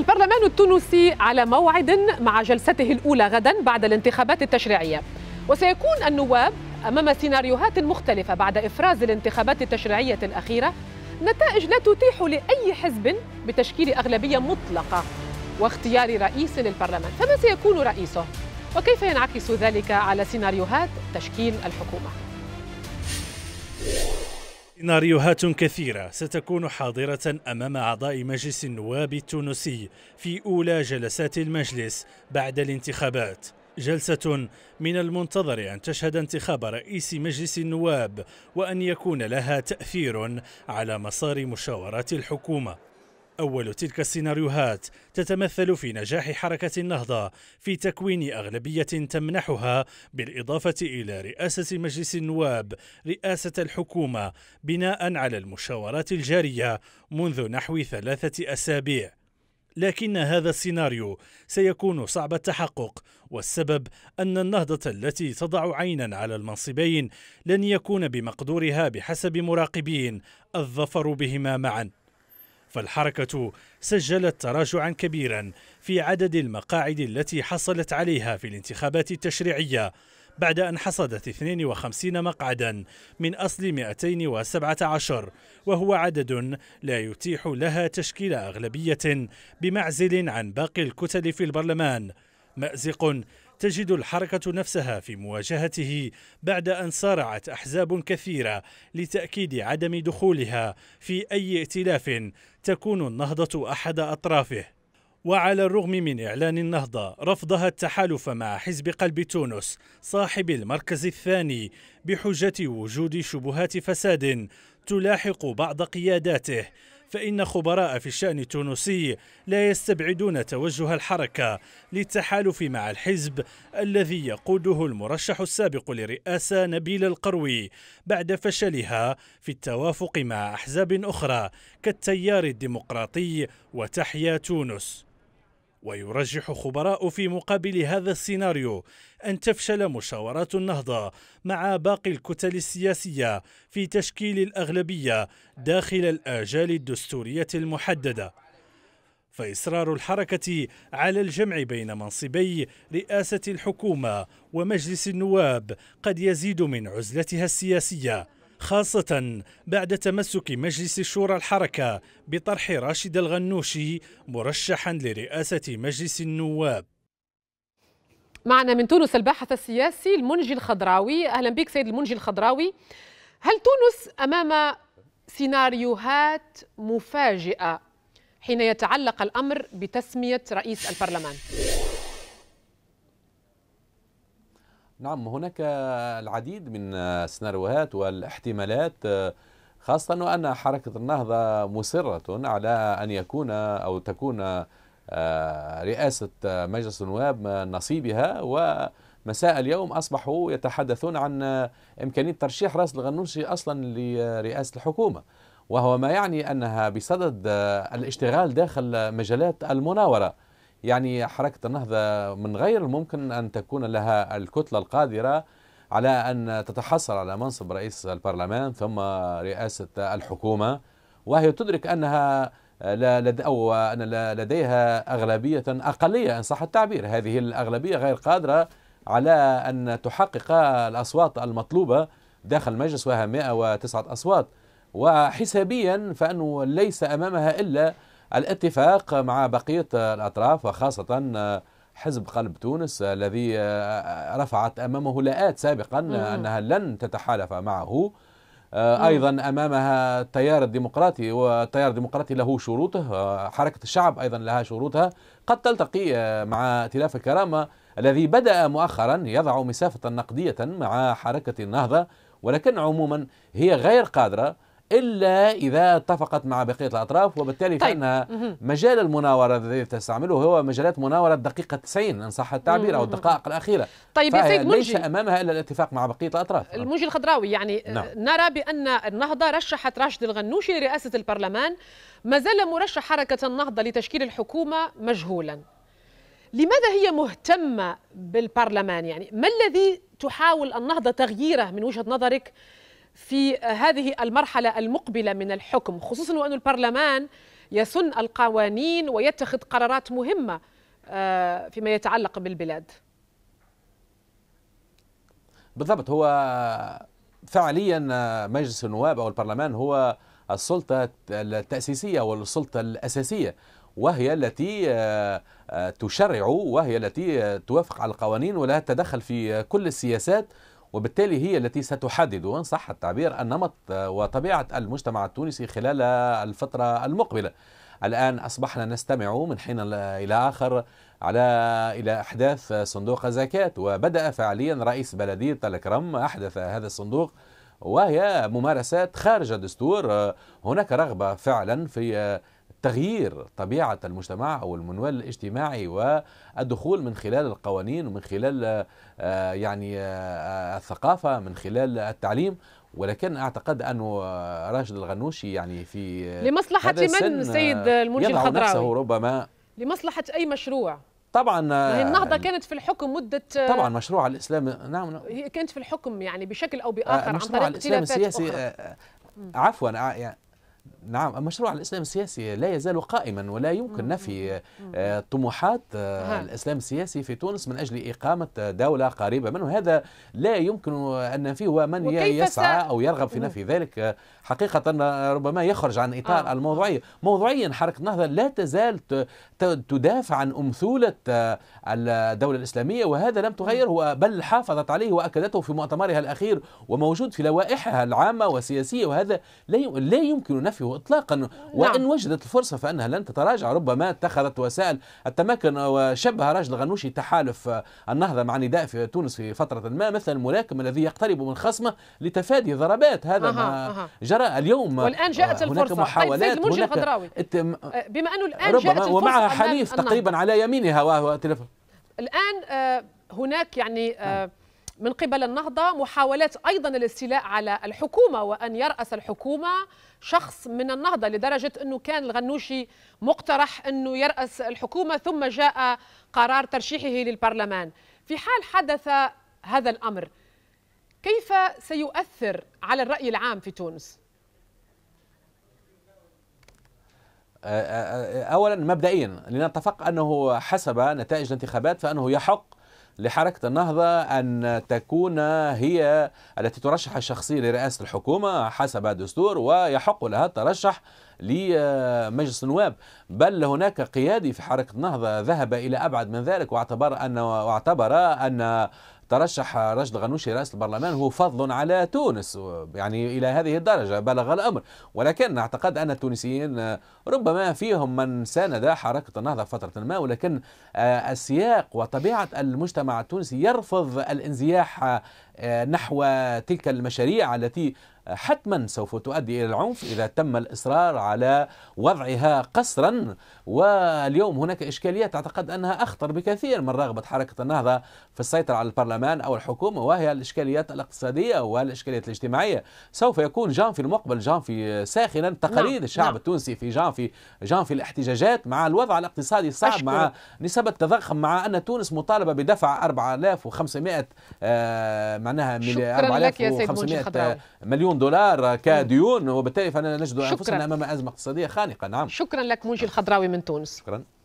البرلمان التونسي على موعد مع جلسته الأولى غدا بعد الانتخابات التشريعية وسيكون النواب أمام سيناريوهات مختلفة بعد إفراز الانتخابات التشريعية الأخيرة نتائج لا تتيح لأي حزب بتشكيل أغلبية مطلقة واختيار رئيس للبرلمان فما سيكون رئيسه وكيف ينعكس ذلك على سيناريوهات تشكيل الحكومه سيناريوهات كثيرة ستكون حاضرة أمام أعضاء مجلس النواب التونسي في أولى جلسات المجلس بعد الانتخابات جلسة من المنتظر أن تشهد انتخاب رئيس مجلس النواب وأن يكون لها تأثير على مسار مشاورات الحكومة أول تلك السيناريوهات تتمثل في نجاح حركة النهضة في تكوين أغلبية تمنحها بالإضافة إلى رئاسة مجلس النواب رئاسة الحكومة بناء على المشاورات الجارية منذ نحو ثلاثة أسابيع لكن هذا السيناريو سيكون صعب التحقق والسبب أن النهضة التي تضع عينا على المنصبين لن يكون بمقدورها بحسب مراقبين الظفر بهما معاً فالحركة سجلت تراجعا كبيرا في عدد المقاعد التي حصلت عليها في الانتخابات التشريعية بعد أن حصدت 52 مقعدا من أصل 217 وهو عدد لا يتيح لها تشكيل أغلبية بمعزل عن باقي الكتل في البرلمان مأزق تجد الحركة نفسها في مواجهته بعد أن صارعت أحزاب كثيرة لتأكيد عدم دخولها في أي ائتلاف تكون النهضة أحد أطرافه وعلى الرغم من إعلان النهضة رفضها التحالف مع حزب قلب تونس صاحب المركز الثاني بحجة وجود شبهات فساد تلاحق بعض قياداته فإن خبراء في الشأن التونسي لا يستبعدون توجه الحركة للتحالف مع الحزب الذي يقوده المرشح السابق لرئاسة نبيل القروي بعد فشلها في التوافق مع أحزاب أخرى كالتيار الديمقراطي وتحيا تونس ويرجح خبراء في مقابل هذا السيناريو أن تفشل مشاورات النهضة مع باقي الكتل السياسية في تشكيل الأغلبية داخل الآجال الدستورية المحددة فإصرار الحركة على الجمع بين منصبي رئاسة الحكومة ومجلس النواب قد يزيد من عزلتها السياسية خاصة بعد تمسك مجلس الشورى الحركة بطرح راشد الغنوشي مرشحا لرئاسة مجلس النواب معنا من تونس الباحث السياسي المنجي الخضراوي أهلا بك سيد المنجي الخضراوي هل تونس أمام سيناريوهات مفاجئة حين يتعلق الأمر بتسمية رئيس البرلمان؟ نعم هناك العديد من السيناريوهات والاحتمالات خاصة أن حركة النهضة مصرة على أن يكون أو تكون آه، رئاسة مجلس النواب نصيبها ومساء اليوم أصبحوا يتحدثون عن إمكانية ترشيح رأس الغنوشي أصلا لرئاسة الحكومة وهو ما يعني أنها بصدد آه، الاشتغال داخل مجالات المناورة يعني حركة النهضة من غير الممكن أن تكون لها الكتلة القادرة على أن تتحصل على منصب رئيس البرلمان ثم رئاسة الحكومة وهي تدرك أنها لدى أو أن لديها أغلبية أقلية إن صح التعبير هذه الأغلبية غير قادرة على أن تحقق الأصوات المطلوبة داخل المجلس وها 109 أصوات وحسابيا فأنه ليس أمامها إلا الاتفاق مع بقية الأطراف وخاصة آه، حزب قلب تونس آه، الذي آه، رفعت أمامه لاءات سابقا أنها لن تتحالف معه ايضا امامها التيار الديمقراطي والتيار الديمقراطي له شروطه حركه الشعب ايضا لها شروطها قد تلتقي مع ائتلاف الكرامه الذي بدا مؤخرا يضع مسافه نقديه مع حركه النهضه ولكن عموما هي غير قادره الا اذا اتفقت مع بقيه الاطراف وبالتالي طيب. فان مجال المناوره الذي تستعمله هو مجالات مناوره الدقيقه 90 ان صح التعبير او الدقائق الاخيره طيب يا سيد ليس امامها الا الاتفاق مع بقيه الاطراف الموجي الخضراوي يعني نعم. نرى بان النهضه رشحت راشد الغنوشي لرئاسه البرلمان ما زال مرشح حركه النهضه لتشكيل الحكومه مجهولا لماذا هي مهتمه بالبرلمان يعني ما الذي تحاول النهضه تغييره من وجهه نظرك في هذه المرحلة المقبلة من الحكم خصوصا وأن البرلمان يسن القوانين ويتخذ قرارات مهمة آه، فيما يتعلق بالبلاد بالضبط هو فعليا مجلس النواب أو البرلمان هو السلطة التأسيسية والسلطة الأساسية وهي التي آه، تشرع وهي التي توافق على القوانين ولها تدخل في كل السياسات وبالتالي هي التي ستحدد وان صح التعبير النمط آه، وطبيعه المجتمع التونسي خلال الفتره المقبله. الان اصبحنا نستمع من حين الى اخر على الى احداث صندوق زكاه وبدا فعليا رئيس بلديه الكرم احدث هذا الصندوق وهي ممارسات خارج الدستور آه، هناك رغبه فعلا في آه، تغيير طبيعة المجتمع أو المنوال الاجتماعي والدخول من خلال القوانين ومن خلال آه، يعني آه، آه، الثقافة من خلال التعليم ولكن اعتقد انه راشد الغنوشي يعني في لمصلحه من سيد المنشي الخضراوي نفسه ربما لمصلحه اي مشروع طبعا هي النهضه كانت في الحكم مده طبعا مشروع الاسلام نعم،, نعم, هي كانت في الحكم يعني بشكل او باخر عن طريق الاسلام السياسي عفوا يعني نعم مشروع الاسلام السياسي لا يزال قائما ولا يمكن نفي آه، طموحات آه، الاسلام السياسي في تونس من اجل اقامه دوله قريبه منه هذا لا يمكن ان نفيه ومن يسعى او يرغب في نفي ذلك آه، حقيقه ربما يخرج عن اطار آه. الموضوعيه موضوعيا حركه النهضه لا تزال تدافع عن امثوله الدوله الاسلاميه وهذا لم تغيره بل حافظت عليه واكدته في مؤتمرها الاخير وموجود في لوائحها العامه والسياسيه وهذا لا يمكن نفيه اطلاقا نعم. وان نعم. وجدت الفرصه فانها لن تتراجع ربما اتخذت وسائل التمكن وشبه راجل غنوشي تحالف النهضه مع نداء في تونس في فتره ما مثل الملاكم الذي يقترب من خصمه لتفادي ضربات هذا أها ما أها. جرى اليوم والان جاءت آه، هناك الفرصه طيب، محاولات طيب هناك الخضراوي آه، بما انه الان ربما جاءت الفرصه ومعها حليف تقريبا على يمينها وهو الان آه، هناك يعني نعم. من قبل النهضة محاولات أيضا الاستيلاء على الحكومة وأن يرأس الحكومة شخص من النهضة لدرجة أنه كان الغنوشي مقترح أنه يرأس الحكومة ثم جاء قرار ترشيحه للبرلمان في حال حدث هذا الأمر كيف سيؤثر على الرأي العام في تونس؟ اولا مبدئيا لنتفق انه حسب نتائج الانتخابات فانه يحق لحركة النهضة أن تكون هي التي ترشح الشخصية لرئاسة الحكومة حسب الدستور ويحق لها الترشح لمجلس النواب بل هناك قيادي في حركة النهضة ذهب إلى أبعد من ذلك واعتبر أن واعتبر أن ترشح رشد غنوشي رئيس البرلمان هو فضل على تونس يعني إلى هذه الدرجة بلغ الأمر ولكن أعتقد أن التونسيين ربما فيهم من ساند حركة النهضة فترة ما ولكن آه، السياق وطبيعة المجتمع التونسي يرفض الانزياح آه، نحو تلك المشاريع التي حتما سوف تؤدي الى العنف اذا تم الاصرار على وضعها قصرا واليوم هناك اشكاليات اعتقد انها اخطر بكثير من رغبه حركه النهضه في السيطره على البرلمان او الحكومه وهي الاشكاليات الاقتصاديه والاشكاليات الاجتماعيه سوف يكون جانفي المقبل جانفي ساخنا تقاليد نعم. الشعب نعم. التونسي في جانفي جانفي الاحتجاجات مع الوضع الاقتصادي الصعب أشكر. مع نسبه التضخم مع ان تونس مطالبه بدفع 4500 معناها 4500 مليون دولار كديون وبالتالي نجد انفسنا امام ازمه اقتصاديه خانقه نعم شكرا لك منجي الخضراوي من تونس شكرا